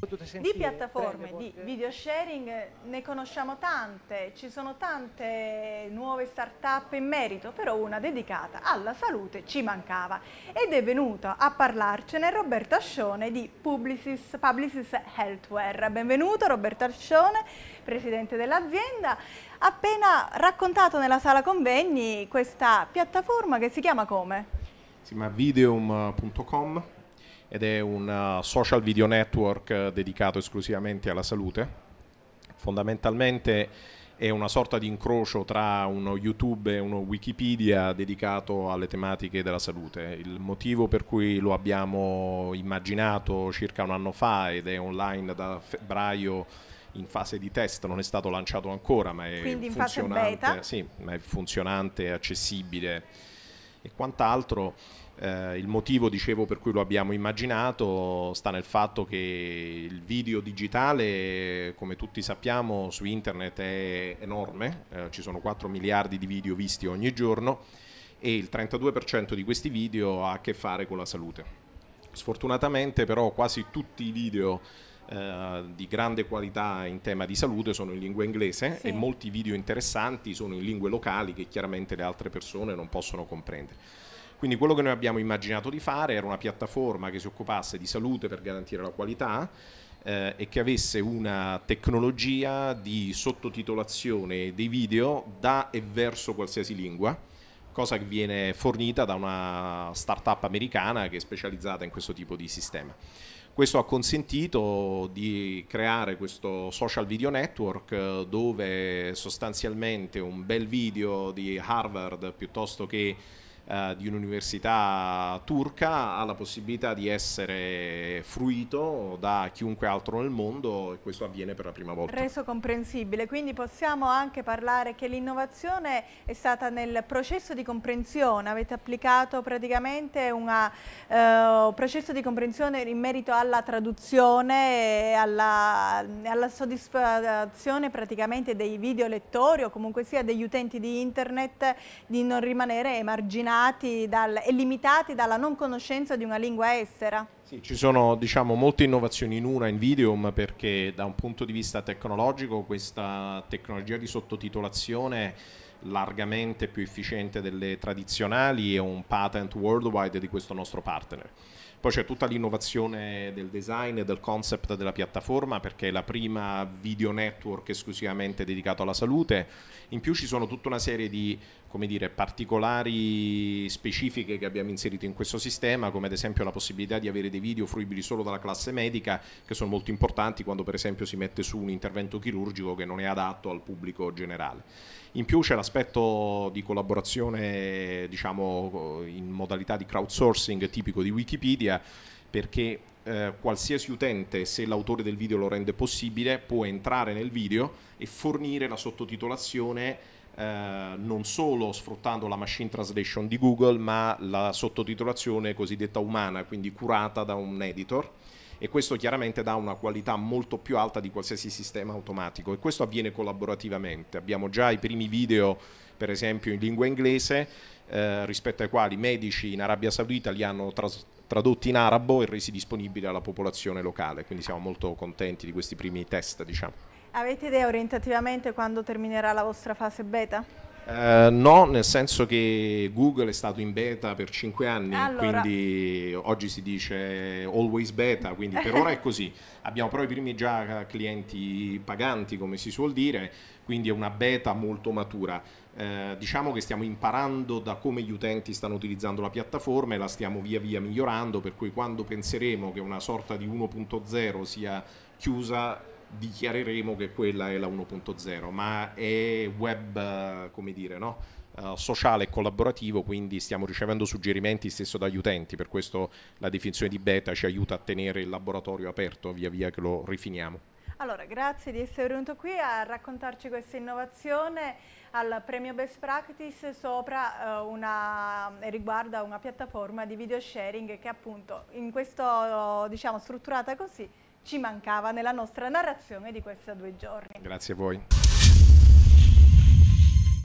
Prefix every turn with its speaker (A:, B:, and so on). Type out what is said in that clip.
A: Di piattaforme di video sharing eh, ne conosciamo tante, ci sono tante nuove start-up in merito, però una dedicata alla salute ci mancava ed è venuto a parlarcene Roberto Ascione di Publicis, Publicis Healthware. Benvenuto Roberto Ascione, presidente dell'azienda, appena raccontato nella sala convegni questa piattaforma che si chiama come?
B: Si chiama videum.com ed è un eh, social video network eh, dedicato esclusivamente alla salute. Fondamentalmente è una sorta di incrocio tra uno YouTube e uno Wikipedia dedicato alle tematiche della salute. Il motivo per cui lo abbiamo immaginato circa un anno fa ed è online da febbraio in fase di test, non è stato lanciato ancora, ma è, Quindi funzionante, sì, ma è funzionante e accessibile e quant'altro. Eh, il motivo, dicevo, per cui lo abbiamo immaginato sta nel fatto che il video digitale, come tutti sappiamo, su internet è enorme, eh, ci sono 4 miliardi di video visti ogni giorno e il 32% di questi video ha a che fare con la salute. Sfortunatamente però quasi tutti i video eh, di grande qualità in tema di salute sono in lingua inglese sì. e molti video interessanti sono in lingue locali che chiaramente le altre persone non possono comprendere. Quindi quello che noi abbiamo immaginato di fare era una piattaforma che si occupasse di salute per garantire la qualità eh, e che avesse una tecnologia di sottotitolazione dei video da e verso qualsiasi lingua, cosa che viene fornita da una startup americana che è specializzata in questo tipo di sistema. Questo ha consentito di creare questo social video network eh, dove sostanzialmente un bel video di Harvard piuttosto che eh, di un'università turca ha la possibilità di essere fruito da chiunque altro nel mondo e questo avviene per la prima volta. Reso
A: comprensibile, quindi possiamo anche parlare che l'innovazione è stata nel processo di comprensione, avete applicato praticamente eh, un eh, processo di comprensione in merito alla traduzione e alla, alla soddisfazione praticamente dei video lettori o comunque sia degli utenti di internet di non rimanere emarginati condizionati dal, e limitati dalla non conoscenza di una lingua estera?
B: Sì, ci sono diciamo, molte innovazioni in una in Videom perché da un punto di vista tecnologico questa tecnologia di sottotitolazione largamente più efficiente delle tradizionali e un patent worldwide di questo nostro partner. Poi c'è tutta l'innovazione del design e del concept della piattaforma perché è la prima video network esclusivamente dedicata alla salute. In più ci sono tutta una serie di dire, particolari specifiche che abbiamo inserito in questo sistema, come ad esempio la possibilità di avere dei video fruibili solo dalla classe medica, che sono molto importanti quando per esempio si mette su un intervento chirurgico che non è adatto al pubblico generale. In più c'è la l'aspetto di collaborazione, diciamo, in modalità di crowdsourcing tipico di Wikipedia, perché eh, qualsiasi utente, se l'autore del video lo rende possibile, può entrare nel video e fornire la sottotitolazione Uh, non solo sfruttando la machine translation di Google, ma la sottotitolazione cosiddetta umana, quindi curata da un editor e questo chiaramente dà una qualità molto più alta di qualsiasi sistema automatico e questo avviene collaborativamente. Abbiamo già i primi video per esempio in lingua inglese eh, rispetto ai quali medici in Arabia Saudita li hanno tras- tradotti in arabo e resi disponibili alla popolazione locale, quindi siamo molto contenti di questi primi test, diciamo.
A: Avete idea orientativamente quando terminerà la vostra fase beta?
B: Eh, no, nel senso che Google è stato in beta per 5 anni, allora. quindi oggi si dice always beta, quindi per ora è così. Abbiamo però i primi già clienti paganti, come si suol dire, quindi è una beta molto matura. Eh, diciamo che stiamo imparando da come gli utenti stanno utilizzando la piattaforma e la stiamo via via migliorando, per cui quando penseremo che una sorta di 1.0 sia chiusa dichiareremo che quella è la 1.0, ma è web, eh, come dire, no? Eh, sociale e collaborativo, quindi stiamo ricevendo suggerimenti stesso dagli utenti, per questo la definizione di beta ci aiuta a tenere il laboratorio aperto via via che lo rifiniamo.
A: Allora, grazie di essere venuto qui a raccontarci questa innovazione al premio Best Practice sopra eh, una, riguarda una piattaforma di video sharing che appunto in questo, diciamo, strutturata così ci mancava nella nostra narrazione di questi due giorni.
B: Grazie a voi.